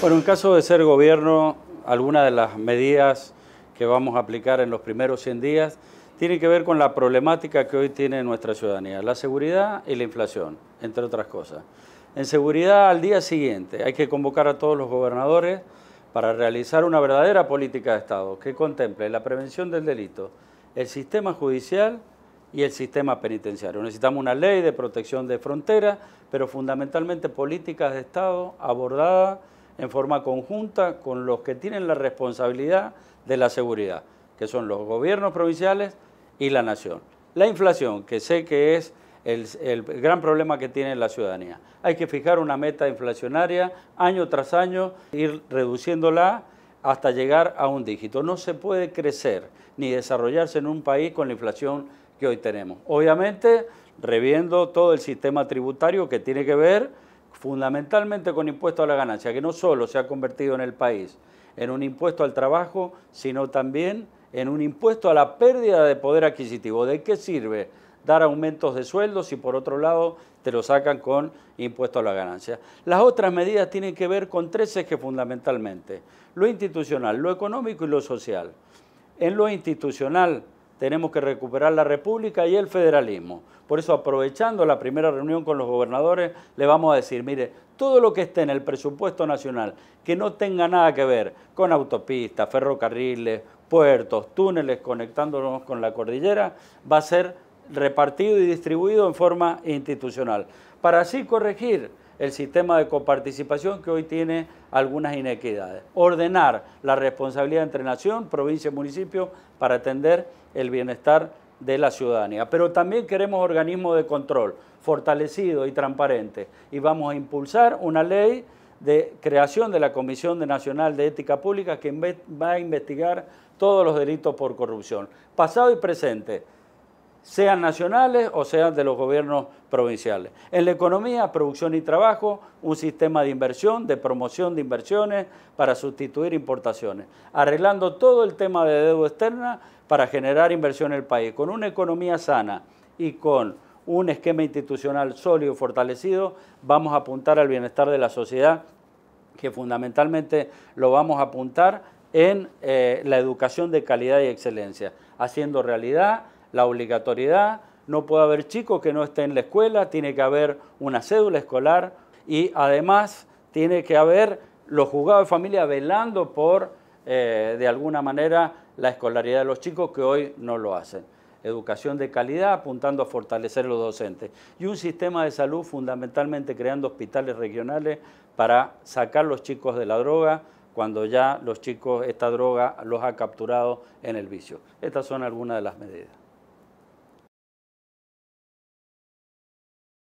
Bueno, en caso de ser gobierno, alguna de las medidas que vamos a aplicar en los primeros 100 días tiene que ver con la problemática que hoy tiene nuestra ciudadanía, la seguridad y la inflación, entre otras cosas. En seguridad, al día siguiente, hay que convocar a todos los gobernadores para realizar una verdadera política de Estado que contemple la prevención del delito, el sistema judicial y el sistema penitenciario. Necesitamos una ley de protección de fronteras, pero fundamentalmente políticas de Estado abordadas en forma conjunta con los que tienen la responsabilidad de la seguridad, que son los gobiernos provinciales y la nación. La inflación, que sé que es el, gran problema que tiene la ciudadanía. Hay que fijar una meta inflacionaria año tras año, ir reduciéndola hasta llegar a un dígito. No se puede crecer ni desarrollarse en un país con la inflación que hoy tenemos. Obviamente, reviendo todo el sistema tributario que tiene que ver fundamentalmente con impuesto a la ganancia, que no solo se ha convertido en el país en un impuesto al trabajo, sino también en un impuesto a la pérdida de poder adquisitivo. ¿De qué sirve dar aumentos de sueldos y por otro lado te lo sacan con impuesto a la ganancia. Las otras medidas tienen que ver con tres ejes fundamentalmente, lo institucional, lo económico y lo social. En lo institucional, tenemos que recuperar la República y el federalismo. Por eso, aprovechando la primera reunión con los gobernadores, le vamos a decir, mire, todo lo que esté en el presupuesto nacional que no tenga nada que ver con autopistas, ferrocarriles, puertos, túneles conectándonos con la cordillera, va a ser repartido y distribuido en forma institucional, para así corregir el sistema de coparticipación que hoy tiene algunas inequidades. Ordenar la responsabilidad entre nación, provincia y municipio para atender el bienestar de la ciudadanía. Pero también queremos organismos de control fortalecidos y transparentes y vamos a impulsar una ley de creación de la Comisión Nacional de Ética Pública que va a investigar todos los delitos por corrupción, pasado y presente sean nacionales o sean de los gobiernos provinciales. En la economía, producción y trabajo, un sistema de inversión, de promoción de inversiones para sustituir importaciones, arreglando todo el tema de deuda externa para generar inversión en el país, con una economía sana y con un esquema institucional sólido y fortalecido, vamos a apuntar al bienestar de la sociedad, que fundamentalmente lo vamos a apuntar en eh, la educación de calidad y excelencia, haciendo realidad la obligatoriedad, no puede haber chicos que no estén en la escuela, tiene que haber una cédula escolar y además tiene que haber los juzgados de familia velando por, eh, de alguna manera, la escolaridad de los chicos que hoy no lo hacen. Educación de calidad apuntando a fortalecer los docentes y un sistema de salud fundamentalmente creando hospitales regionales para sacar los chicos de la droga cuando ya los chicos, esta droga los ha capturado en el vicio. Estas son algunas de las medidas.